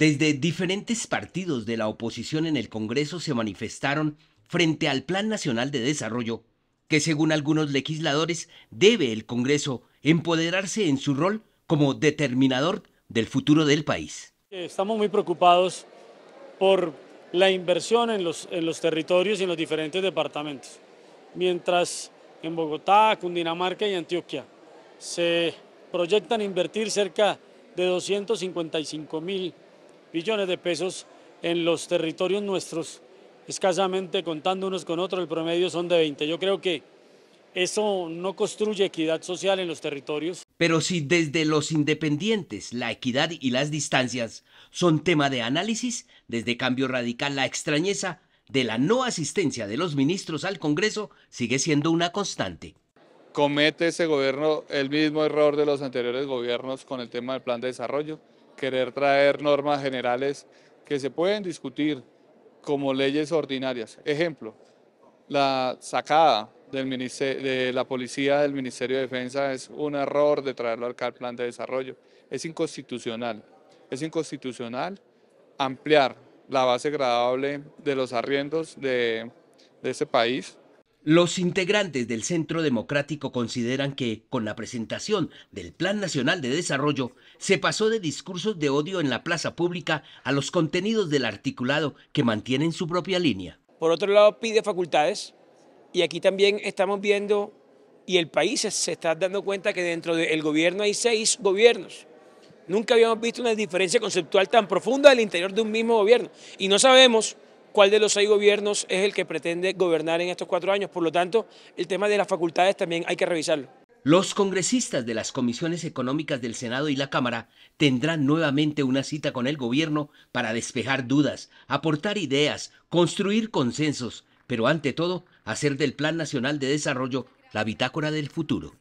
Desde diferentes partidos de la oposición en el Congreso se manifestaron frente al Plan Nacional de Desarrollo, que según algunos legisladores debe el Congreso empoderarse en su rol como determinador del futuro del país. Estamos muy preocupados por la inversión en los, en los territorios y en los diferentes departamentos. Mientras en Bogotá, Cundinamarca y Antioquia se proyectan invertir cerca de 255 mil billones de pesos en los territorios nuestros, escasamente contando unos con otros, el promedio son de 20. Yo creo que eso no construye equidad social en los territorios. Pero si desde los independientes la equidad y las distancias son tema de análisis, desde Cambio Radical la extrañeza de la no asistencia de los ministros al Congreso sigue siendo una constante. Comete ese gobierno el mismo error de los anteriores gobiernos con el tema del plan de desarrollo querer traer normas generales que se pueden discutir como leyes ordinarias. Ejemplo, la sacada de la policía del Ministerio de Defensa es un error de traerlo al plan de desarrollo. Es inconstitucional. Es inconstitucional ampliar la base gradable de los arriendos de, de ese país los integrantes del Centro Democrático consideran que, con la presentación del Plan Nacional de Desarrollo, se pasó de discursos de odio en la plaza pública a los contenidos del articulado que mantienen su propia línea. Por otro lado, pide facultades y aquí también estamos viendo y el país se está dando cuenta que dentro del gobierno hay seis gobiernos. Nunca habíamos visto una diferencia conceptual tan profunda al interior de un mismo gobierno y no sabemos cuál de los seis gobiernos es el que pretende gobernar en estos cuatro años. Por lo tanto, el tema de las facultades también hay que revisarlo. Los congresistas de las comisiones económicas del Senado y la Cámara tendrán nuevamente una cita con el gobierno para despejar dudas, aportar ideas, construir consensos, pero ante todo, hacer del Plan Nacional de Desarrollo la bitácora del futuro.